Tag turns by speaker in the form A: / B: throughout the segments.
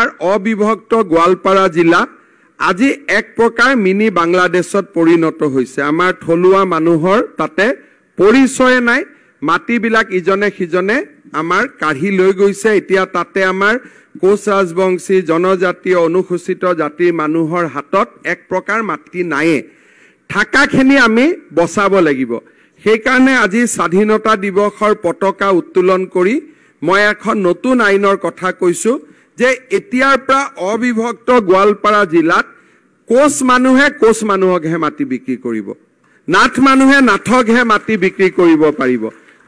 A: আমাৰ অবিভক্ত গোৱালপাৰা জিলা আজি এক প্ৰকাৰ মিনি বাংলাদেশত পৰিণত হৈছে আমাৰ থলুৱা মানুহৰ তাতে পৰিচয় নাই মাটিবিলাক ইজনে সিজনে আমাৰ কাঢ়ি লৈ গৈছে এতিয়া তাতে আমাৰ কোচ ৰাজবংশী জনজাতীয় অনুসূচিত জাতিৰ মানুহৰ হাতত এক প্ৰকাৰ মাটি নায়ে থকাখিনি আমি বচাব লাগিব সেইকাৰণে আজি স্বাধীনতা দিৱসৰ পতাকা উত্তোলন কৰি মই এখন নতুন আইনৰ কথা কৈছোঁ যে এতিয়াৰ পৰা অবিভক্ত গোৱালপাৰা জিলাত কোচ মানুহে কোচ মানুহকহে মাটি বিক্ৰী কৰিব নাথ মানুহে নাথকহে মাটি বিক্ৰী কৰিব পাৰিব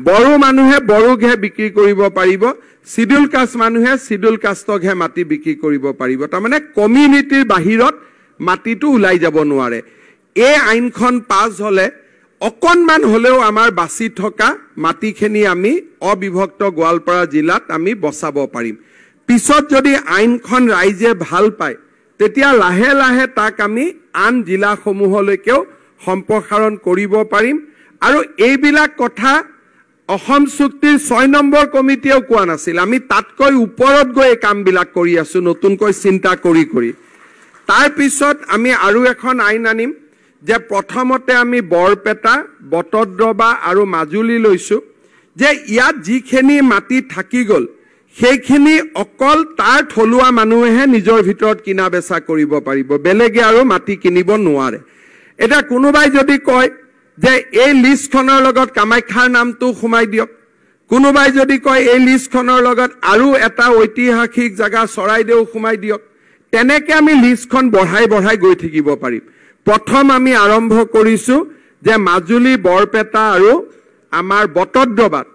A: বড়ো মানুহে বড়োকহে বিক্ৰী কৰিব পাৰিব চিডুল কাষ্ট মানুহে চিডুল কাষ্টকহে মাটি বিক্ৰী কৰিব পাৰিব তাৰমানে কমিউনিটিৰ বাহিৰত মাটিটো ওলাই যাব নোৱাৰে এই আইনখন পাছ হ'লে অকণমান হ'লেও আমাৰ বাচি থকা মাটিখিনি আমি অবিভক্ত গোৱালপাৰা জিলাত আমি বচাব পাৰিম পিছত যদি আইনখন ৰাইজে ভাল পায় তেতিয়া লাহে লাহে তাক আমি আন জিলাসমূহলৈকেও সম্প্ৰসাৰণ কৰিব পাৰিম আৰু এইবিলাক কথা অসম চুক্তিৰ ছয় নম্বৰ কমিটিয়েও কোৱা নাছিল আমি তাতকৈ ওপৰত গৈ এই কামবিলাক কৰি আছোঁ নতুনকৈ চিন্তা কৰি কৰি তাৰপিছত আমি আৰু এখন আইন আনিম যে প্ৰথমতে আমি বৰপেটা বটদ্ৰবা আৰু মাজুলী লৈছোঁ যে ইয়াত যিখিনি মাটি থাকি গ'ল সেইখিনি অকল তাৰ থলুৱা মানুহেহে নিজৰ ভিতৰত কিনা বেচা কৰিব পাৰিব বেলেগে আৰু মাটি কিনিব নোৱাৰে এতিয়া কোনোবাই যদি কয় যে এই লিষ্টখনৰ লগত কামাখ্যাৰ নামটো সোমাই দিয়ক কোনোবাই যদি কয় এই লিষ্টখনৰ লগত আৰু এটা ঐতিহাসিক জেগা চৰাইদেউ সোমাই দিয়ক তেনেকৈ আমি লিষ্টখন বঢ়াই বঢ়াই গৈ থাকিব পাৰিম প্ৰথম আমি আৰম্ভ কৰিছোঁ যে মাজুলী বৰপেটা আৰু আমাৰ বটদ্ৰবাদ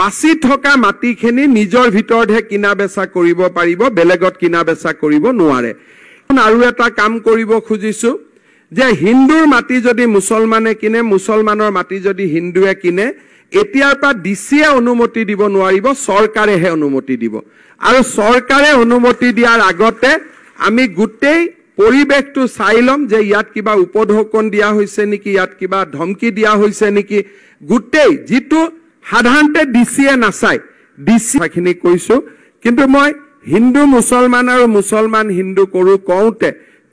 A: বাচি থকা মাটিখিনি নিজৰ ভিতৰতহে কিনা বেচা কৰিব পাৰিব বেলেগত কিনা বেচা কৰিব নোৱাৰে আৰু এটা কাম কৰিব খুজিছো যে হিন্দুৰ মাটি যদি মুছলমানে কিনে মুছলমানৰ মাটি যদি হিন্দুৱে কিনে এতিয়াৰ পৰা ডি চিয়ে অনুমতি দিব নোৱাৰিব চৰকাৰেহে অনুমতি দিব আৰু চৰকাৰে অনুমতি দিয়াৰ আগতে আমি গোটেই পৰিৱেশটো চাই ল'ম যে ইয়াত কিবা উপঢৌকন দিয়া হৈছে নেকি ইয়াত কিবা ধমকি দিয়া হৈছে নেকি গোটেই যিটো সাধাৰণতে ডি চিয়ে নাচায় ডি চি কথাখিনি কৈছোঁ কিন্তু মই হিন্দু মুছলমান আৰু মুছলমান হিন্দু কৰোঁ কওঁতে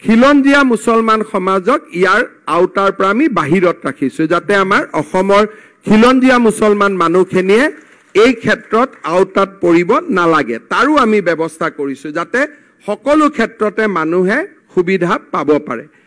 A: খিলঞ্জীয়া মুছলমান সমাজক ইয়াৰ আওতাৰ পৰা আমি বাহিৰত ৰাখিছো যাতে আমাৰ অসমৰ খিলঞ্জীয়া মুছলমান মানুহখিনিয়ে এই ক্ষেত্ৰত আওতাত পৰিব নালাগে তাৰো আমি ব্যৱস্থা কৰিছোঁ যাতে সকলো ক্ষেত্ৰতে মানুহে সুবিধা পাব পাৰে